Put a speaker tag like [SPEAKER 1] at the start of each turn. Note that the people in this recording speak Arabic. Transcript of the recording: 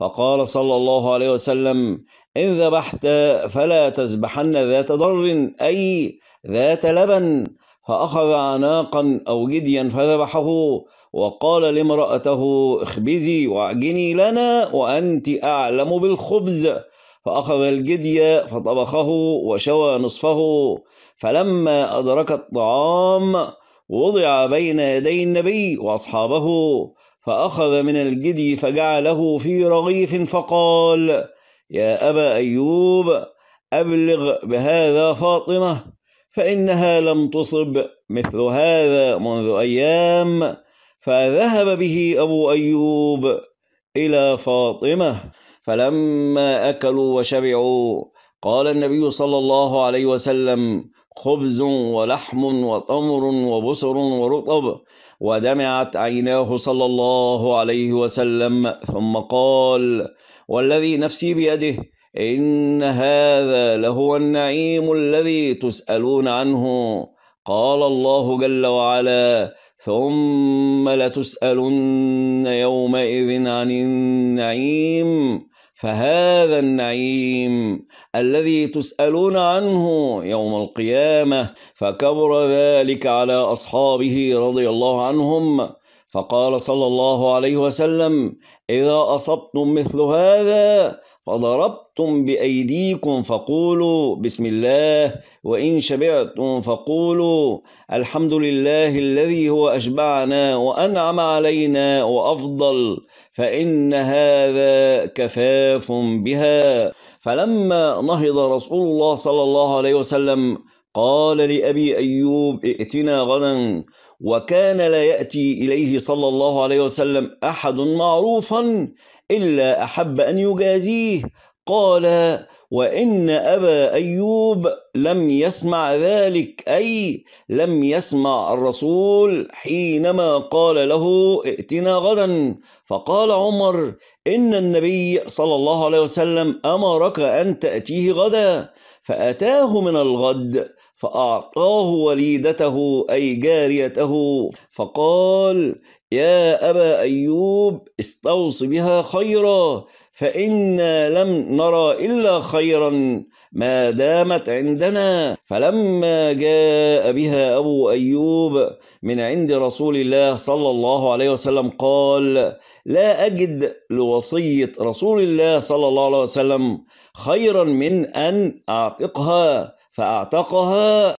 [SPEAKER 1] فقال صلى الله عليه وسلم إن ذبحت فلا تذبحن ذات ضر أي ذات لبن فأخذ عناقا أو جديا فذبحه وقال لامرأته اخبزي واعجني لنا وأنت أعلم بالخبز فأخذ الجدي فطبخه وشوى نصفه فلما أدرك الطعام وضع بين يدي النبي وأصحابه فأخذ من الجدي فجعله في رغيف فقال يا أبا أيوب أبلغ بهذا فاطمة فإنها لم تصب مثل هذا منذ أيام فذهب به أبو أيوب إلى فاطمة فلما أكلوا وشبعوا قال النبي صلى الله عليه وسلم خبز ولحم وتمر وبصر ورطب ودمعت عيناه صلى الله عليه وسلم ثم قال والذي نفسي بيده إن هذا لهو النعيم الذي تسألون عنه قال الله جل وعلا ثم لتسألن يومئذ عن النعيم فهذا النعيم الذي تسألون عنه يوم القيامة فكبر ذلك على أصحابه رضي الله عنهم فقال صلى الله عليه وسلم إذا أصبتم مثل هذا فضربتم بأيديكم فقولوا بسم الله وإن شبعتم فقولوا الحمد لله الذي هو أشبعنا وأنعم علينا وأفضل فإن هذا كفاف بها فلما نهض رسول الله صلى الله عليه وسلم قال لأبي أيوب ائتنا غدا وكان لا يأتي إليه صلى الله عليه وسلم أحد معروفا إلا أحب أن يجازيه قال وإن أبا أيوب لم يسمع ذلك أي لم يسمع الرسول حينما قال له ائتنا غدا فقال عمر إن النبي صلى الله عليه وسلم أمرك أن تأتيه غدا فأتاه من الغد فأعطاه وليدته أي جاريته فقال يا أبا أيوب استوص بها خيرا فإنا لم نرى إلا خيرا ما دامت عندنا فلما جاء بها أبو أيوب من عند رسول الله صلى الله عليه وسلم قال لا أجد لوصية رسول الله صلى الله عليه وسلم خيرا من أن أعتقها فأعتقها